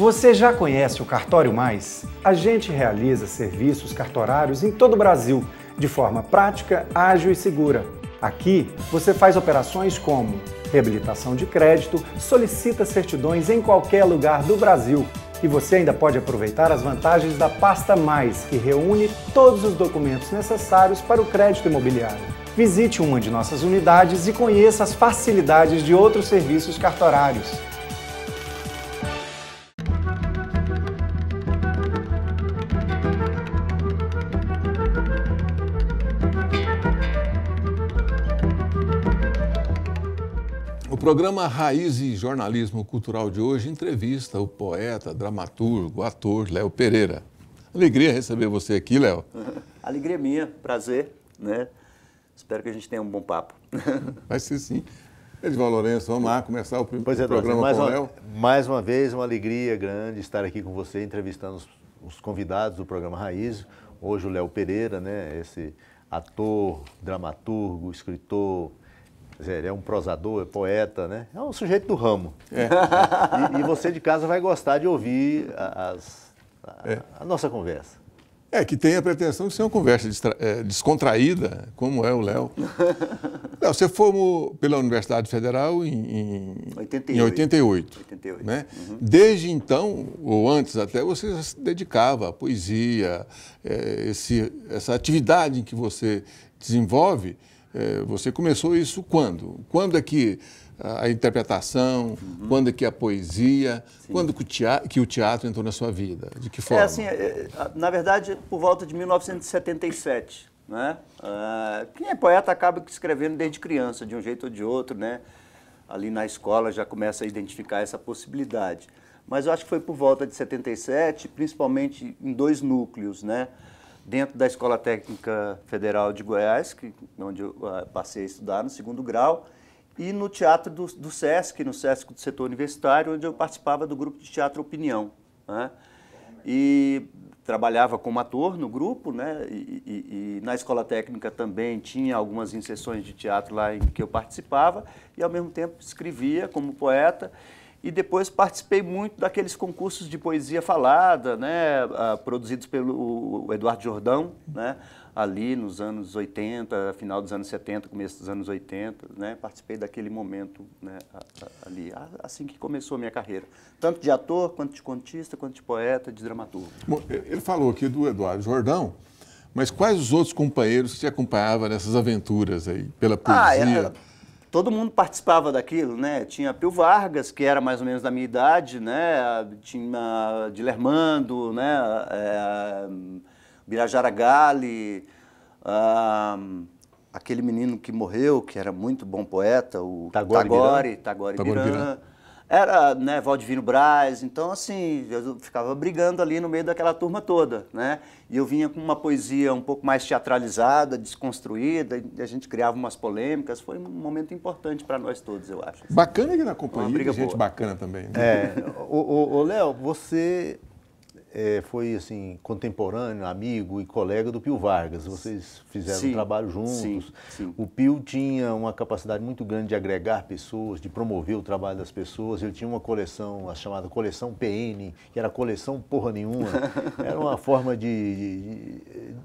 Você já conhece o Cartório Mais? A gente realiza serviços cartorários em todo o Brasil, de forma prática, ágil e segura. Aqui, você faz operações como reabilitação de crédito, solicita certidões em qualquer lugar do Brasil. E você ainda pode aproveitar as vantagens da pasta Mais, que reúne todos os documentos necessários para o crédito imobiliário. Visite uma de nossas unidades e conheça as facilidades de outros serviços cartorários. programa Raiz e Jornalismo Cultural de hoje entrevista o poeta, dramaturgo, ator Léo Pereira. Alegria receber você aqui, Léo. Alegria minha, prazer, né? Espero que a gente tenha um bom papo. Vai ser sim. Edival Lourenço, vamos lá começar o primeiro é, programa mais com uma, Léo. Mais uma vez, uma alegria grande estar aqui com você, entrevistando os, os convidados do programa Raiz. Hoje o Léo Pereira, né? Esse ator, dramaturgo, escritor, ele é um prosador, é poeta, né? É um sujeito do ramo. É. E, e, você de casa vai gostar de ouvir as, a, é. a, nossa conversa. É, que tem a pretensão de ser uma conversa é, descontraída, como é o Léo. Léo, você formou pela Universidade Federal em, em 88. Em 88, 88. Né? Uhum. Desde então, ou antes até, você se dedicava à poesia, é, esse, essa atividade em que você desenvolve é, você começou isso quando? Quando é que a interpretação, uhum. quando é que a poesia, Sim. quando que o, teatro, que o, teatro, entrou na sua vida? De que forma? É assim, é, é, na verdade, por volta de 1977, né? Ah, quem é poeta acaba escrevendo desde criança, de um jeito ou de outro, né? Ali na escola já começa a identificar essa possibilidade. Mas eu acho que foi por volta de 77, principalmente em dois núcleos, né? dentro da Escola Técnica Federal de Goiás, que, onde eu ah, passei a estudar no segundo grau, e no Teatro do, do SESC, no SESC do Setor Universitário, onde eu participava do grupo de teatro Opinião. Né? E trabalhava como ator no grupo, né? E, e, e, na escola técnica também tinha algumas inserções de teatro lá em que eu participava e ao mesmo tempo escrevia como poeta e depois participei muito daqueles concursos de poesia falada, né, ah, produzidos pelo Eduardo Jordão, né, ali nos anos 80, final dos anos 70, começo dos anos 80, né, participei daquele momento né, ali, assim que começou a minha carreira, tanto de ator, quanto de contista, quanto de poeta, de dramaturgo. Bom, ele falou aqui do Eduardo Jordão, mas quais os outros companheiros que te acompanhavam nessas aventuras aí, pela ah, é, poesia? Ah, é, era todo mundo participava daquilo, né? Tinha Pio Vargas, que era mais ou menos da minha idade, né? Tinha Dilermando, né? É, Birajara Gali, um, ah, aquele menino que morreu, que era muito bom poeta, o Tagore, Tagore, Tagore, Tagore Biran. Biran era né, Valdivino Braz, então assim, eu ficava brigando ali no meio daquela turma toda, né? E eu vinha com uma poesia um pouco mais teatralizada, desconstruída, e a gente criava umas polêmicas, foi um momento importante para nós todos, eu acho. Bacana que na companhia, uma briga gente boa. bacana também. Né? É, o, o, o Léo, você é, foi assim contemporâneo, amigo e colega do Pio Vargas. Vocês fizeram sim, um trabalho juntos. Sim, sim. O Pio tinha uma capacidade muito grande de agregar pessoas, de promover o trabalho das pessoas. Ele tinha uma coleção, a chamada coleção PN, que era coleção porra nenhuma. Era uma forma de, de, de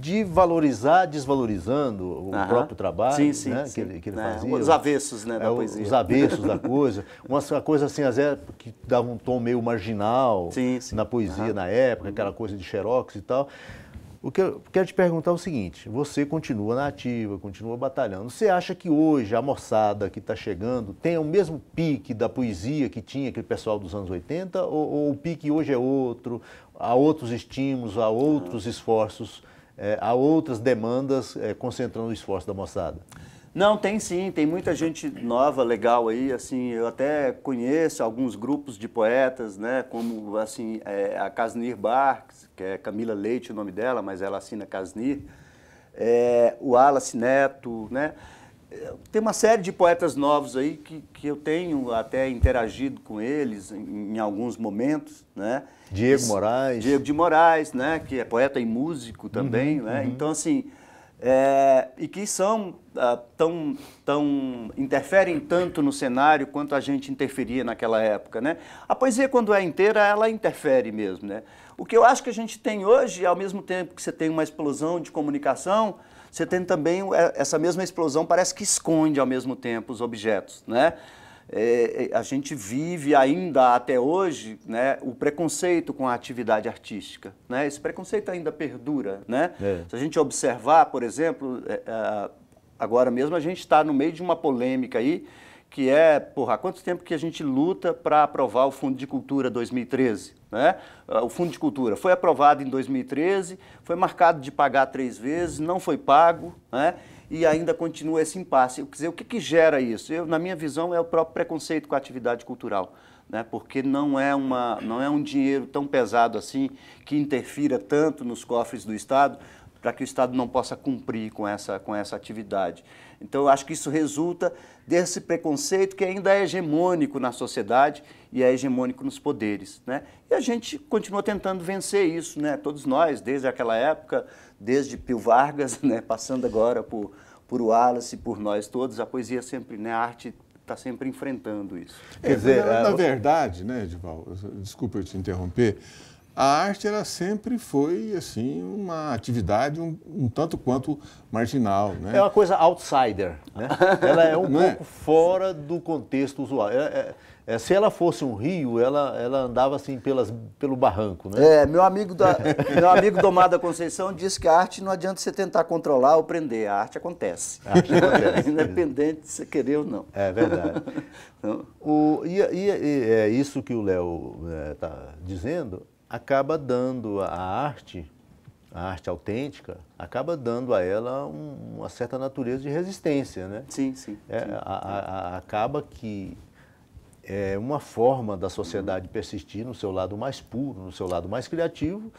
de valorizar desvalorizando o próprio trabalho sim, sim, né, sim. Que, ele, que ele é, fazia. Os avessos né, da é, poesia. Os avessos da coisa. Uma, coisa assim, às vezes, que dava um tom meio marginal na poesia na época, aquela coisa de xerox e tal. O que eu quero te perguntar é o seguinte: você continua na ativa, continua batalhando. Você acha que hoje a moçada que está chegando tem o mesmo pique da poesia que tinha aquele pessoal dos anos 80? Ou, ou o pique hoje é outro? Há outros estímulos, há outros esforços? é, outras demandas é, concentrando o esforço da moçada? Não, tem sim, tem muita gente nova, legal aí, assim, eu até conheço alguns grupos de poetas, né, como, assim, é, a Casnir Barks, que é Camila Leite o nome dela, mas ela assina Casnir, é, o Alas Neto, né, tem uma série de poetas novos aí que, que eu tenho até interagido com eles em, em alguns momentos, né? Diego Moraes. Diego de Moraes, né? Que é poeta e músico também, uhum, né? Uhum. Então, assim, é, e que são ah, tão, tão interferem tanto no cenário quanto a gente interferia naquela época, né? A poesia quando é inteira ela interfere mesmo, né? O que eu acho que a gente tem hoje, ao mesmo tempo que você tem uma explosão de comunicação, você tem também é, essa mesma explosão, parece que esconde ao mesmo tempo os objetos, né? É, é, a gente vive ainda até hoje né, o preconceito com a atividade artística. Né? Esse preconceito ainda perdura. Né? É. Se a gente observar, por exemplo, é, é agora mesmo a gente está no meio de uma polêmica aí, que é, porra, há quanto tempo que a gente luta para aprovar o Fundo de Cultura 2013? Né? O Fundo de Cultura foi aprovado em 2013, foi marcado de pagar três vezes, não foi pago, né? e ainda continua esse impasse. Quer dizer, o que, que gera isso? Eu, na minha visão, é o próprio preconceito com a atividade cultural né? porque não é, uma, não é um dinheiro tão pesado assim que interfira tanto nos cofres do Estado para que o Estado não possa cumprir com essa, com essa atividade. Então, eu acho que isso resulta desse preconceito que ainda é hegemônico na sociedade e é hegemônico nos poderes. Né? E a gente continua tentando vencer isso, né? todos nós, desde aquela época, desde Pio Vargas, né? passando agora por, por Wallace, por nós todos, a poesia é sempre, né? a arte está sempre enfrentando isso. É, dizer, na, na verdade, né, Edival, desculpa eu te interromper, a arte ela sempre foi assim uma atividade um, um tanto quanto marginal né? é uma coisa outsider né? ela é um Não é? pouco é? fora do contexto usual é, é, é, se ela fosse um rio ela, ela andava assim pelas, pelo barranco né? é meu amigo da, meu amigo Domada Conceição disse que a arte não adianta você tentar controlar ou prender a arte acontece, a arte acontece independente de você querer ou não é verdade então, o, e, e, e, é isso que o Léo está é, dizendo acaba dando à arte, a arte autêntica, acaba dando a ela uma certa natureza de resistência, né? Sim, sim. É, A, a, acaba que é uma forma da sociedade persistir no seu lado mais puro, no seu lado mais criativo,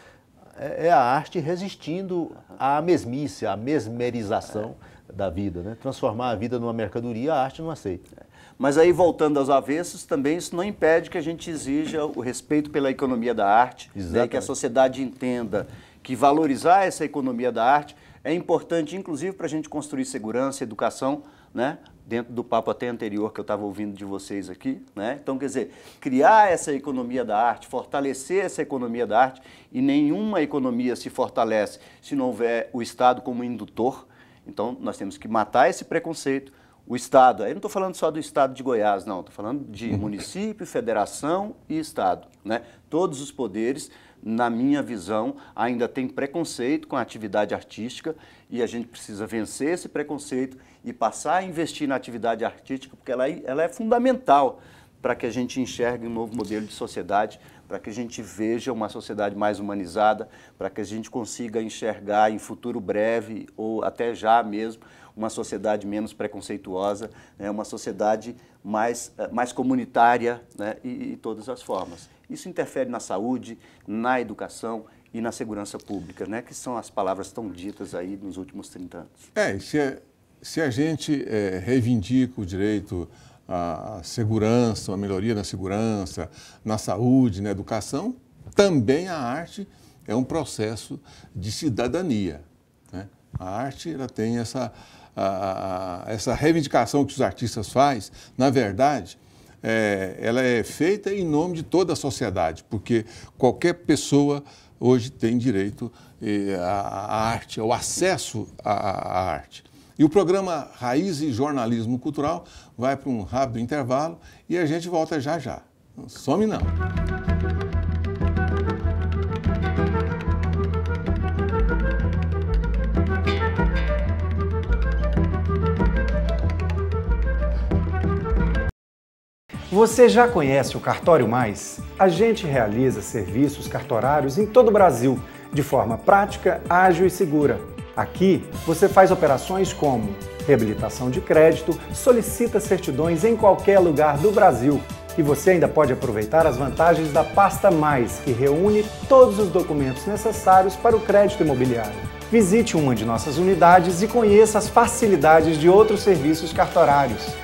é, é a arte resistindo à mesmice, à mesmerização é. da vida, né? Transformar a vida numa mercadoria, a arte não aceita. É. Mas aí, voltando aos avessos, também isso não impede que a gente exija o respeito pela economia da arte, né, que a sociedade entenda que valorizar essa economia da arte é importante, inclusive, para a gente construir segurança, educação, né? dentro do papo até anterior que eu estava ouvindo de vocês aqui, né? Então, quer dizer, criar essa economia da arte, fortalecer essa economia da arte, e nenhuma economia se fortalece se não houver o Estado como indutor. Então, nós temos que matar esse preconceito, o Estado, aí não estou falando só do Estado de Goiás, não, estou falando de uhum. município, federação e Estado. Né? Todos os poderes, na minha visão, ainda têm preconceito com a atividade artística e a gente precisa vencer esse preconceito e passar a investir na atividade artística, porque ela, é, ela é fundamental para que a gente enxergue um novo modelo de sociedade para que a gente veja uma sociedade mais humanizada, para que a gente consiga enxergar em futuro breve ou até já mesmo uma sociedade menos preconceituosa, né, uma sociedade mais, eh, mais comunitária né, e, e todas as formas. Isso interfere na saúde, na educação e na segurança pública, né, que são as palavras tão ditas aí nos últimos 30 anos. É, se, é, se a gente é, reivindica o direito a segurança, uma melhoria na segurança, na saúde, na educação, também a arte é um processo de cidadania. Né? A arte ela tem essa, a, a, essa reivindicação que os artistas fazem, na verdade, é, ela é feita em nome de toda a sociedade, porque qualquer pessoa hoje tem direito à, eh, arte, ao acesso à, à arte. E o programa Raiz e Jornalismo Cultural vai para um rápido intervalo e a gente volta já já. Não some não! Você já conhece o Cartório Mais? A gente realiza serviços cartorários em todo o Brasil, de forma prática, ágil e segura. Aqui, você faz operações como reabilitação de crédito, solicita certidões em qualquer lugar do Brasil e você ainda pode aproveitar as vantagens da pasta Mais, que reúne todos os documentos necessários para o crédito imobiliário. Visite uma de nossas unidades e conheça as facilidades de outros serviços cartorários.